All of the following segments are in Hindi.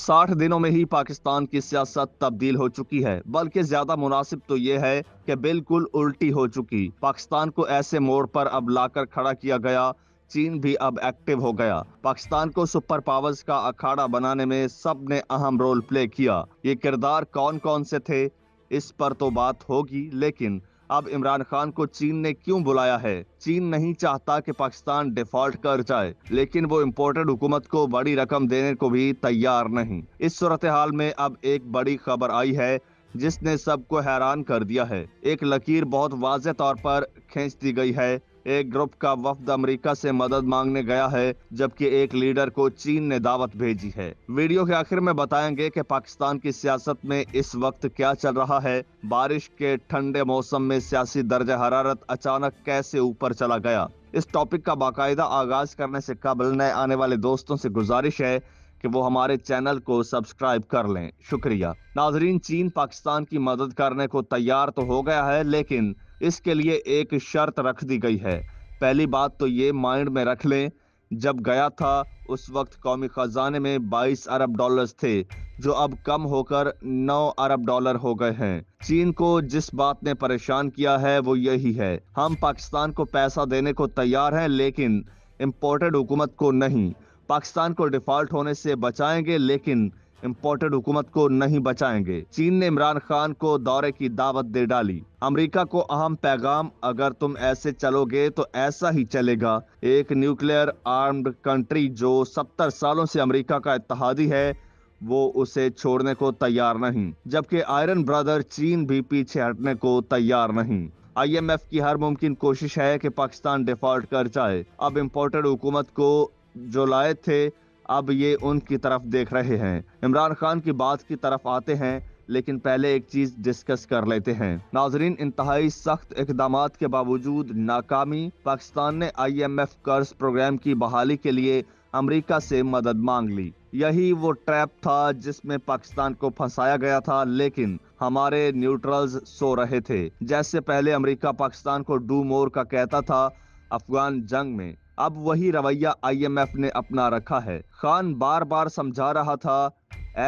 साठ दिनों में ही पाकिस्तान की सियासत तब्दील हो चुकी है बल्कि ज्यादा मुनासिब तो ये है कि बिल्कुल उल्टी हो चुकी पाकिस्तान को ऐसे मोड़ पर अब लाकर खड़ा किया गया चीन भी अब एक्टिव हो गया पाकिस्तान को सुपर पावर्स का अखाड़ा बनाने में सब ने अहम रोल प्ले किया ये किरदार कौन कौन से थे इस पर तो बात होगी लेकिन अब इमरान खान को चीन ने क्यों बुलाया है चीन नहीं चाहता कि पाकिस्तान डिफॉल्ट कर जाए लेकिन वो इम्पोर्टेड हुकूमत को बड़ी रकम देने को भी तैयार नहीं इस सूरत हाल में अब एक बड़ी खबर आई है जिसने सबको हैरान कर दिया है एक लकीर बहुत वाज तौर पर खींच दी गई है एक ग्रुप का वफद अमेरिका से मदद मांगने गया है जबकि एक लीडर को चीन ने दावत भेजी है वीडियो के आखिर में बताएंगे कि पाकिस्तान की सियासत में इस वक्त क्या चल रहा है बारिश के ठंडे मौसम में सियासी दर्ज हरारत अचानक कैसे ऊपर चला गया इस टॉपिक का बाकायदा आगाज करने से कबल नए आने वाले दोस्तों से गुजारिश है कि वो हमारे चैनल को सब्सक्राइब कर लें शुक्रिया नाजरीन चीन पाकिस्तान की मदद करने को तैयार तो हो गया है लेकिन इसके लिए एक शर्त रख दी गई है पहली बात तो ये माइंड में रख लें जब गया था उस वक्त कौमी ख़जाने में 22 अरब डॉलर्स थे जो अब कम होकर 9 अरब डॉलर हो गए हैं चीन को जिस बात ने परेशान किया है वो यही है हम पाकिस्तान को पैसा देने को तैयार हैं लेकिन इम्पोर्टेड हुकूमत को नहीं पाकिस्तान को डिफॉल्ट होने से बचाएंगे लेकिन इम्पोर्टेड हुकूमत को नहीं बचाएंगे चीन ने इमरान खान को दौरे की दावत दे डाली अमेरिका को अहम पैगाम अगर तुम ऐसे चलोगे तो ऐसा ही चलेगा एक न्यूक्लियर आर्म्ड कंट्री जो सत्तर सालों से अमेरिका का इतिहादी है वो उसे छोड़ने को तैयार नहीं जबकि आयरन ब्रदर चीन भी पीछे हटने को तैयार नहीं आईएमएफ की हर मुमकिन कोशिश है कि पाकिस्तान डिफॉल्ट कर जाए अब इम्पोर्टेड हुकूमत को जो लाए थे अब ये उनकी तरफ देख रहे हैं इमरान खान की बात की तरफ आते हैं लेकिन पहले एक चीज डिस्कस कर लेते हैं नाजरीन इंतहाई सख्त इकदाम के बावजूद नाकामी पाकिस्तान ने आई एम एफ कर्ज प्रोग्राम की बहाली के लिए अमरीका से मदद मांग ली यही वो ट्रैप था जिसमें पाकिस्तान को फंसाया गया था लेकिन हमारे न्यूट्रल्स सो रहे थे जैसे पहले अमरीका पाकिस्तान को डू मोर का कहता था अफगान जंग में अब वही रवैया आईएमएफ ने अपना रखा है खान बार बार समझा रहा था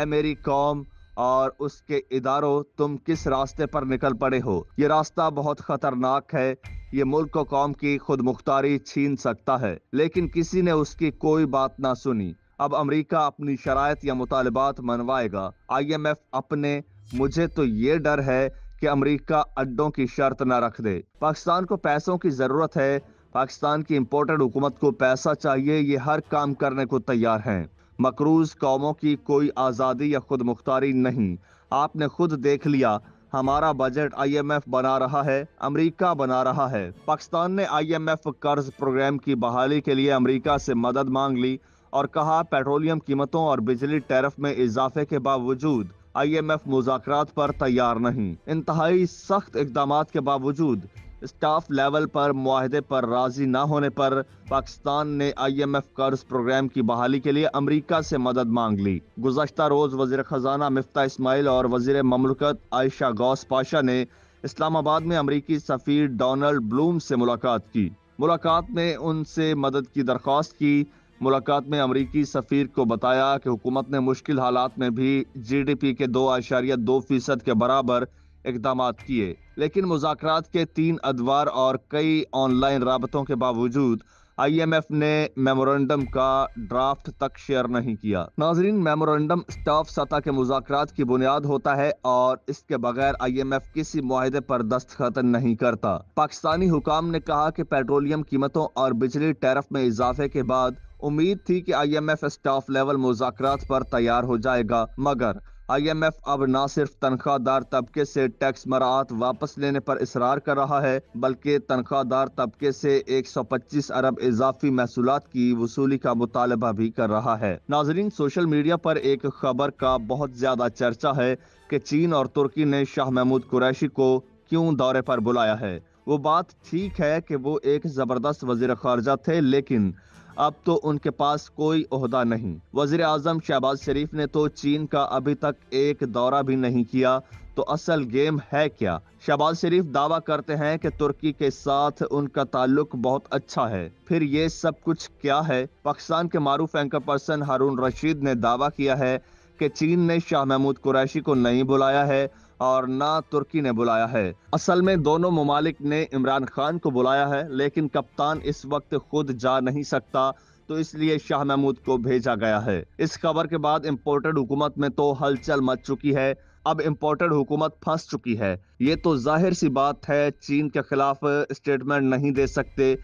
ए मेरी कौम और उसके इदारों तुम किस रास्ते पर निकल पड़े हो ये रास्ता बहुत खतरनाक है ये मुल्क कौम की खुद मुख्तारी छीन सकता है लेकिन किसी ने उसकी कोई बात ना सुनी अब अमेरिका अपनी शरात या मुतालबात मनवाएगा आईएमएफ अपने मुझे तो ये डर है कि अमेरिका अड्डों की शर्त न रख दे पाकिस्तान को पैसों की ज़रूरत है पाकिस्तान की इम्पोर्टेड हुकूमत को पैसा चाहिए ये हर काम करने को तैयार हैं मकरूज कौमों की कोई आज़ादी या खुद मुख्तारी नहीं आपने खुद देख लिया हमारा बजट आईएमएफ बना रहा है अमेरिका बना रहा है पाकिस्तान ने आईएमएफ कर्ज प्रोग्राम की बहाली के लिए अमेरिका से मदद मांग ली और कहा पेट्रोलियम कीमतों और बिजली टैरिफ में इजाफे के बावजूद आईएमएफ मुजाकर पर तैयार नहीं इंतहाई सख्त इकदाम के बावजूद स्टाफ लेवल पर माहदे पर राजी न होने पर पाकिस्तान ने आईएमएफ कर्ज प्रोग्राम की बहाली के लिए अमरीका से मदद मांग ली गुजशत रोज वजीर खजाना मिफ्ता इसमाइल और वजीर ममलकत आयशा गौस पाशा ने इस्लामाबाद में अमरीकी सफ़ीर डोनल्ड ब्लूम से मुलाकात की मुलाकात में उनसे मदद की दरख्वास्त की मुलाकात में अमरीकी सफ़ीर को बताया कि हुकूमत ने मुश्किल हालात में भी जी डी पी के दो आशारिया दो फीसद के बराबर इकदाम किए लेकिन मुजात के तीन अदवार और कई ऑनलाइन रबतों के बावजूद आई एम एफ ने मेमोरेंडम का ड्राफ्ट तक शेयर नहीं किया नाजरीन मेमोरेंडम स्टाफ सतह के मुजाकर की बुनियाद होता है और इसके बगैर आई एम एफ किसी माहे पर दस्तखत नहीं करता पाकिस्तानी हुकाम ने कहा कि पेट्रोलियम कीमतों और बिजली टैरफ में इजाफे के बाद उम्मीद थी कि I M F staff level मुजाकर पर तैयार हो जाएगा मगर आईएमएफ अब न सिर्फ तनख्वाहदार तबके से टैक्स मराहत वापस लेने पर इसरार कर रहा है बल्कि तनख्वाहदार तबके से 125 अरब इजाफी महसूल की वसूली का मुतालबा भी कर रहा है नाजरीन सोशल मीडिया पर एक खबर का बहुत ज्यादा चर्चा है कि चीन और तुर्की ने शाह महमूद कुरैशी को क्यों दौरे पर बुलाया है वो बात ठीक है कि वो एक ज़बरदस्त वजीर खारजा थे लेकिन अब तो उनके पास कोई अहदा नहीं वजीर अजम शहबाज शरीफ ने तो चीन का अभी तक एक दौरा भी नहीं किया तो असल गेम है क्या शहबाज शरीफ दावा करते हैं कि तुर्की के साथ उनका ताल्लुक बहुत अच्छा है फिर ये सब कुछ क्या है पाकिस्तान के मारूफ एंकर पर्सन हारून रशीद ने दावा किया है कि चीन ने शाह महमूद कुरैशी को नहीं बुलाया है और न तुर्की ने बुलाया है असल में दोनों ममालिक ने इमरान खान को बुलाया है लेकिन कप्तान इस वक्त खुद जा नहीं सकता तो इसलिए शाह महमूद को भेजा गया है इस खबर के बाद इम्पोर्टेड हुकूमत में तो हलचल मच चुकी है अब इम्पोर्टेड हुकूमत फंस चुकी है ये तो जाहिर सी बात है चीन के खिलाफ स्टेटमेंट नहीं दे सकते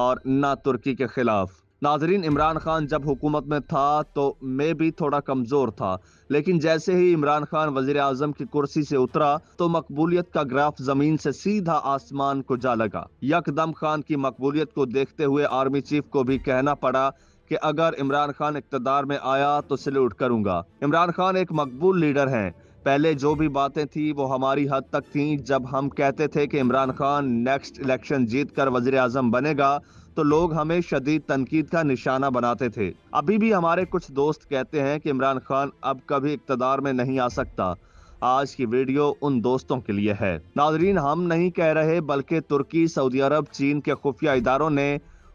और ना तुर्की के खिलाफ नाजरीन इमरान खान जब हुकूमत में था तो मैं भी थोड़ा कमज़ोर था लेकिन जैसे ही इमरान खान वजीर अजम की कुर्सी से उतरा तो मकबूलियत का ग्राफ जमीन से सीधा आसमान को जा लगा यकदम खान की मकबूलियत को देखते हुए आर्मी चीफ को भी कहना पड़ा कि अगर इमरान खान इकतदार में आया तो सल्यूट करूंगा इमरान खान एक मकबूल लीडर हैं पहले जो भी बातें थी वो हमारी हद तक थी जब हम कहते थे कि इमरान खान नेक्स्ट इलेक्शन जीत कर वजीर अजम बनेगा तो लोग हमें शदीद तनकीद का निशाना बनाते थे अभी भी हमारे कुछ दोस्त कहते हैं कि इमरान खान अब कभी इकतदार में नहीं आ सकता आज की वीडियो उन दोस्तों के लिए है नाजरीन हम नहीं कह रहे बल्कि तुर्की सऊदी अरब चीन के खुफिया इदारों ने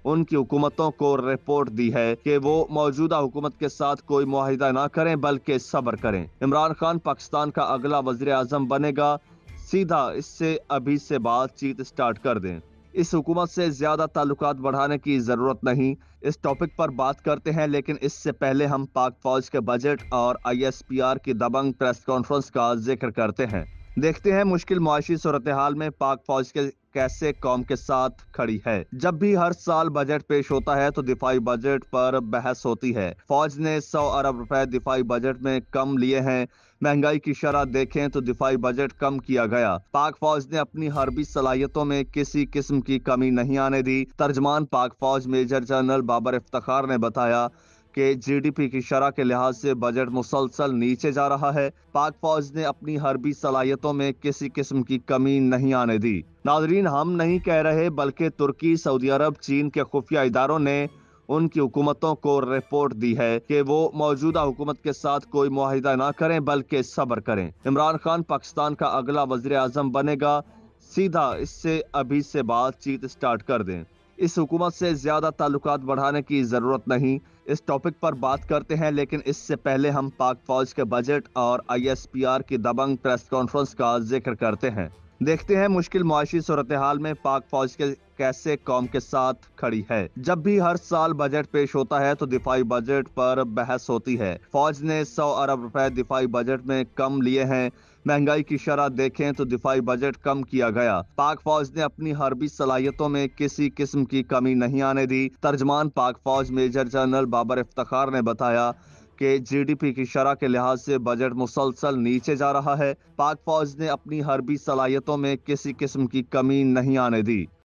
उनकी हुकूमतों को रिपोर्ट दी है कि वो मौजूदा हुकूमत के साथ कोई माहिदा ना करें बल्कि सब्र करें इमरान खान पाकिस्तान का अगला वजर अजम बनेगा सीधा इससे अभी से बातचीत स्टार्ट कर दें इस हुकूमत से ज्यादा ताल्लुक बढ़ाने की जरूरत नहीं इस टॉपिक पर बात करते हैं लेकिन इससे पहले हम पाक फौज के बजट और आईएसपीआर की दबंग प्रेस कॉन्फ्रेंस का जिक्र करते हैं देखते हैं मुश्किल मुआशी सूरत हाल में पाक फौज के कैसे कौम के साथ खड़ी है जब भी हर साल बजट पेश होता है तो दिफाई बजट पर बहस होती है फौज ने सौ अरब रुपए दिफाई बजट में कम लिए हैं महंगाई की शरह देखें तो दिफाई बजट कम किया गया पाक फौज ने अपनी हरबी सलाहियतों में किसी किस्म की कमी नहीं आने दी तर्जमान पाक फौज मेजर जनरल बाबर इफ्तार ने बताया के जीडीपी की शरह के लिहाज से बजट मुसलसल नीचे जा रहा है पाक फौज ने अपनी हरबी सलाहियतों में किसी किस्म की कमी नहीं आने दी नाजरीन हम नहीं कह रहे बल्कि तुर्की सऊदी अरब चीन के खुफिया इदारों ने उनकी हुकूमतों को रिपोर्ट दी है कि वो मौजूदा हुकूमत के साथ कोई माहिदा ना करें बल्कि सब्र करें इमरान खान पाकिस्तान का अगला वजीर अजम बनेगा सीधा इससे अभी से बातचीत स्टार्ट कर दें इस हुकूमत से ज्यादा ताल्लुक बढ़ाने की जरूरत नहीं इस टॉपिक पर बात करते हैं लेकिन इससे पहले हम पाक फौज के बजट और आईएसपीआर की दबंग प्रेस कॉन्फ्रेंस का जिक्र करते हैं देखते हैं मुश्किल मुआशी सूरत हाल में पाक फौज के कैसे कौम के साथ खड़ी है जब भी हर साल बजट पेश होता है तो दिफाई बजट पर बहस होती है फौज ने सौ अरब रुपए दिफाई बजट में कम लिए हैं महंगाई की शरह देखें तो दिफाई बजट कम किया गया पाक फौज ने अपनी हरबी सलाहियतों में किसी किस्म की कमी नहीं आने दी तर्जमान पाक फौज मेजर जनरल बाबर इफ्तार ने बताया डी जीडीपी की शरह के लिहाज से बजट मुसलसल नीचे जा रहा है पाक फौज ने अपनी हरबी सलाहियतों में किसी किस्म की कमी नहीं आने दी